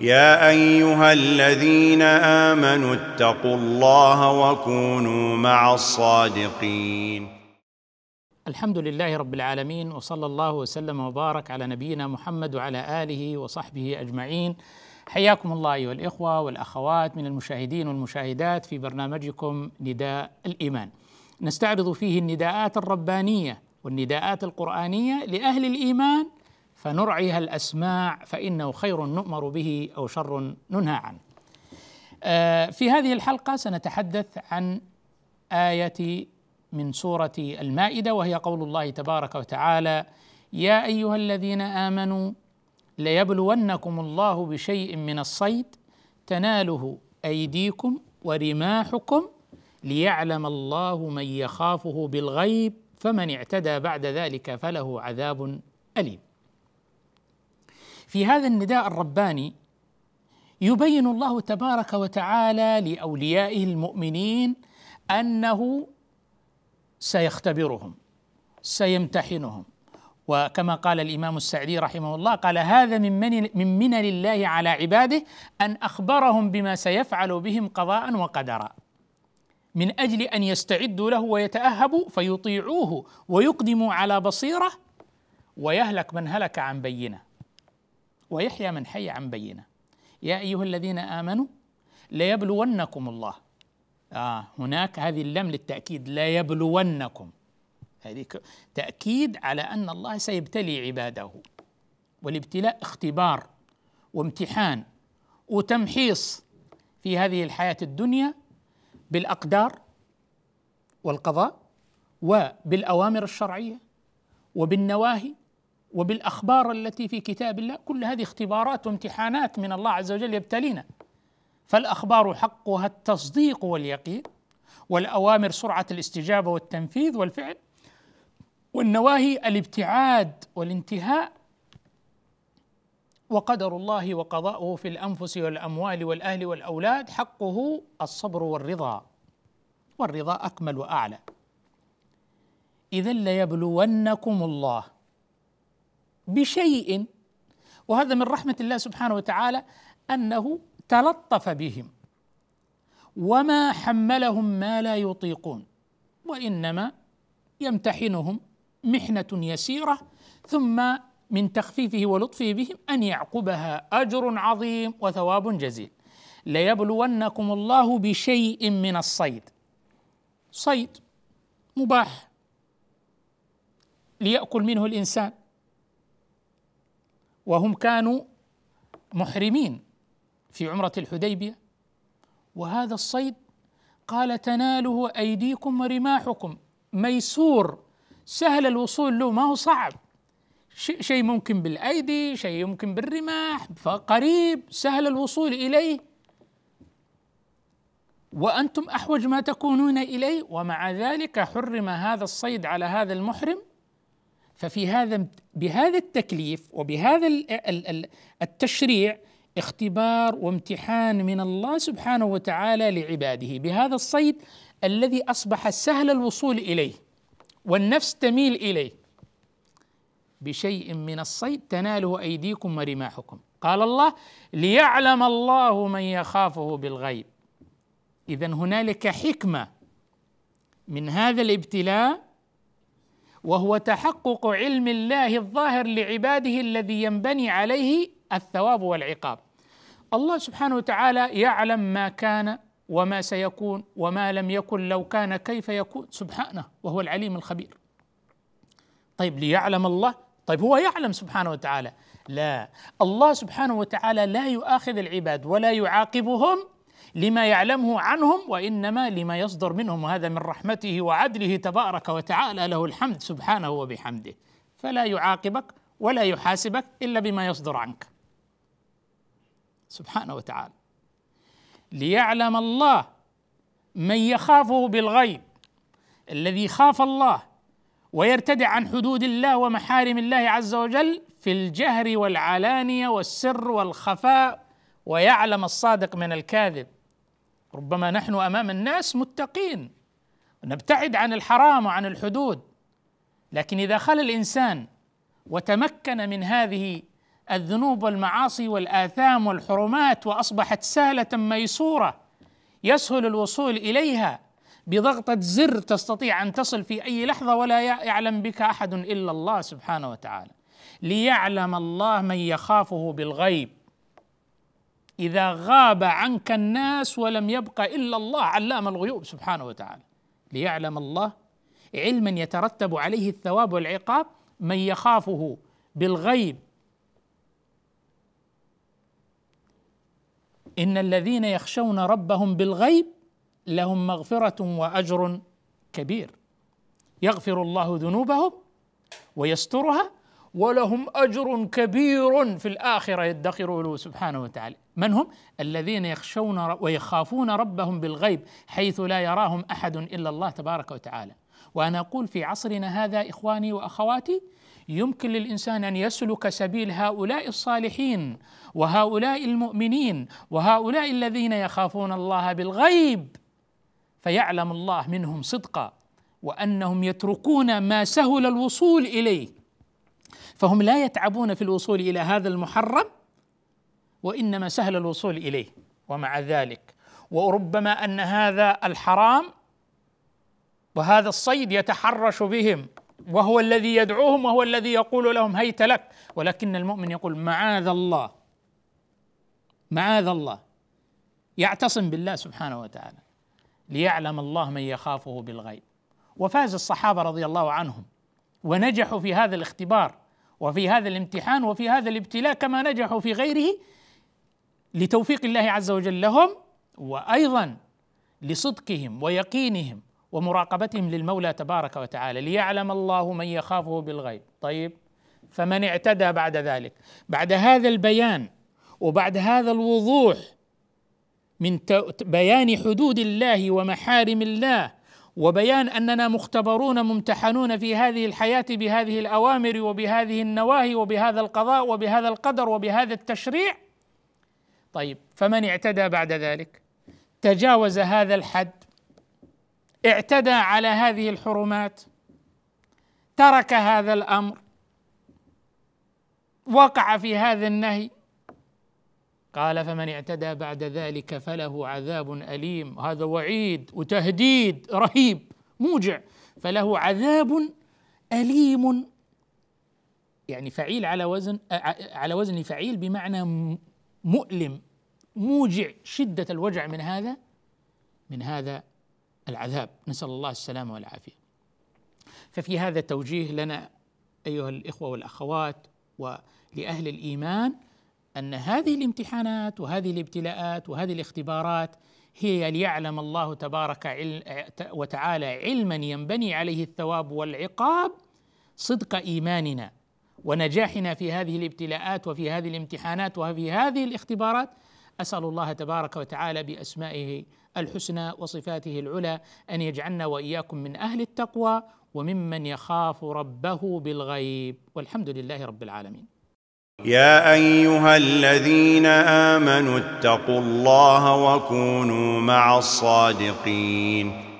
يا ايها الذين امنوا اتقوا الله وكونوا مع الصادقين الحمد لله رب العالمين وصلى الله وسلم وبارك على نبينا محمد وعلى اله وصحبه اجمعين حياكم الله ايها الاخوه والاخوات من المشاهدين والمشاهدات في برنامجكم نداء الايمان نستعرض فيه النداءات الربانيه والنداءات القرانيه لاهل الايمان فنرعيها الأسماع فإنه خير نؤمر به أو شر ننهى عنه آه، في هذه الحلقة سنتحدث عن آية من سورة المائدة وهي قول الله تبارك وتعالى يا أيها الذين آمنوا ليبلونكم الله بشيء من الصيد تناله أيديكم ورماحكم ليعلم الله من يخافه بالغيب فمن اعتدى بعد ذلك فله عذاب أليم في هذا النداء الرباني يبين الله تبارك وتعالى لاوليائه المؤمنين انه سيختبرهم سيمتحنهم وكما قال الامام السعدي رحمه الله قال هذا من من من منن الله على عباده ان اخبرهم بما سيفعل بهم قضاء وقدرا من اجل ان يستعدوا له ويتاهبوا فيطيعوه ويقدموا على بصيره ويهلك من هلك عن بينه ويحيى من حي عن بينه يا ايها الذين امنوا ليبلونكم الله آه هناك هذه اللام للتاكيد ليبلونكم هذه تاكيد على ان الله سيبتلي عباده والابتلاء اختبار وامتحان وتمحيص في هذه الحياه الدنيا بالاقدار والقضاء وبالاوامر الشرعيه وبالنواهي وبالاخبار التي في كتاب الله كل هذه اختبارات وامتحانات من الله عز وجل يبتلينا فالاخبار حقها التصديق واليقين والاوامر سرعه الاستجابه والتنفيذ والفعل والنواهي الابتعاد والانتهاء وقدر الله وقضاؤه في الانفس والاموال والاهل والاولاد حقه الصبر والرضا والرضا اكمل واعلى اذا ليبلونكم الله بشيء وهذا من رحمة الله سبحانه وتعالى أنه تلطف بهم وما حملهم ما لا يطيقون وإنما يمتحنهم محنة يسيرة ثم من تخفيفه ولطفه بهم أن يعقبها أجر عظيم وثواب جزيل ليبلونكم الله بشيء من الصيد صيد مباح ليأكل منه الإنسان وهم كانوا محرمين في عمرة الحديبية وهذا الصيد قال تناله أيديكم ورماحكم ميسور سهل الوصول له ما هو صعب شيء ممكن بالأيدي شيء ممكن بالرماح فقريب سهل الوصول إليه وأنتم أحوج ما تكونون إليه ومع ذلك حرم هذا الصيد على هذا المحرم ففي هذا بهذا التكليف وبهذا التشريع اختبار وامتحان من الله سبحانه وتعالى لعباده بهذا الصيد الذي اصبح سهل الوصول اليه والنفس تميل اليه بشيء من الصيد تناله ايديكم ورماحكم قال الله ليعلم الله من يخافه بالغيب اذا هنالك حكمه من هذا الابتلاء وهو تحقق علم الله الظاهر لعباده الذي ينبني عليه الثواب والعقاب الله سبحانه وتعالى يعلم ما كان وما سيكون وما لم يكن لو كان كيف يكون سبحانه وهو العليم الخبير طيب ليعلم الله طيب هو يعلم سبحانه وتعالى لا الله سبحانه وتعالى لا يؤاخذ العباد ولا يعاقبهم لما يعلمه عنهم وانما لما يصدر منهم وهذا من رحمته وعدله تبارك وتعالى له الحمد سبحانه وبحمده فلا يعاقبك ولا يحاسبك الا بما يصدر عنك سبحانه وتعالى ليعلم الله من يخافه بالغيب الذي خاف الله ويرتدع عن حدود الله ومحارم الله عز وجل في الجهر والعلانيه والسر والخفاء ويعلم الصادق من الكاذب ربما نحن امام الناس متقين نبتعد عن الحرام وعن الحدود لكن اذا خل الانسان وتمكن من هذه الذنوب والمعاصي والاثام والحرمات واصبحت سهله ميسوره يسهل الوصول اليها بضغطه زر تستطيع ان تصل في اي لحظه ولا يعلم بك احد الا الله سبحانه وتعالى ليعلم الله من يخافه بالغيب إذا غاب عنك الناس ولم يبق إلا الله علام الغيوب سبحانه وتعالى ليعلم الله علما يترتب عليه الثواب والعقاب من يخافه بالغيب إن الذين يخشون ربهم بالغيب لهم مغفرة وأجر كبير يغفر الله ذنوبهم ويسترها ولهم أجر كبير في الآخرة يدخره سبحانه وتعالى من هم الذين يخشون ويخافون ربهم بالغيب حيث لا يراهم احد الا الله تبارك وتعالى وانا اقول في عصرنا هذا اخواني واخواتي يمكن للانسان ان يسلك سبيل هؤلاء الصالحين وهؤلاء المؤمنين وهؤلاء الذين يخافون الله بالغيب فيعلم الله منهم صدقا وانهم يتركون ما سهل الوصول اليه فهم لا يتعبون في الوصول الى هذا المحرم وانما سهل الوصول اليه ومع ذلك وربما ان هذا الحرام وهذا الصيد يتحرش بهم وهو الذي يدعوهم وهو الذي يقول لهم هيت لك ولكن المؤمن يقول معاذ الله معاذ الله يعتصم بالله سبحانه وتعالى ليعلم الله من يخافه بالغيب وفاز الصحابه رضي الله عنهم ونجحوا في هذا الاختبار وفي هذا الامتحان وفي هذا الابتلاء كما نجحوا في غيره لتوفيق الله عز وجل لهم وايضا لصدقهم ويقينهم ومراقبتهم للمولى تبارك وتعالى ليعلم الله من يخافه بالغيب طيب فمن اعتدى بعد ذلك بعد هذا البيان وبعد هذا الوضوح من بيان حدود الله ومحارم الله وبيان اننا مختبرون ممتحنون في هذه الحياه بهذه الاوامر وبهذه النواهي وبهذا القضاء وبهذا القدر وبهذا التشريع طيب فمن اعتدى بعد ذلك تجاوز هذا الحد اعتدى على هذه الحرمات ترك هذا الامر وقع في هذا النهي قال فمن اعتدى بعد ذلك فله عذاب اليم هذا وعيد وتهديد رهيب موجع فله عذاب اليم يعني فعيل على وزن على وزن فعيل بمعنى مؤلم موجع شدة الوجع من هذا من هذا العذاب نسأل الله السلامة والعافية ففي هذا توجيه لنا أيها الإخوة والأخوات ولأهل الإيمان أن هذه الامتحانات وهذه الابتلاءات وهذه الاختبارات هي ليعلم الله تبارك وتعالى علما ينبني عليه الثواب والعقاب صدق إيماننا ونجاحنا في هذه الابتلاءات وفي هذه الامتحانات وفي هذه الاختبارات اسال الله تبارك وتعالى باسمائه الحسنى وصفاته العلى ان يجعلنا واياكم من اهل التقوى وممن يخاف ربه بالغيب والحمد لله رب العالمين يا ايها الذين امنوا اتقوا الله وكونوا مع الصادقين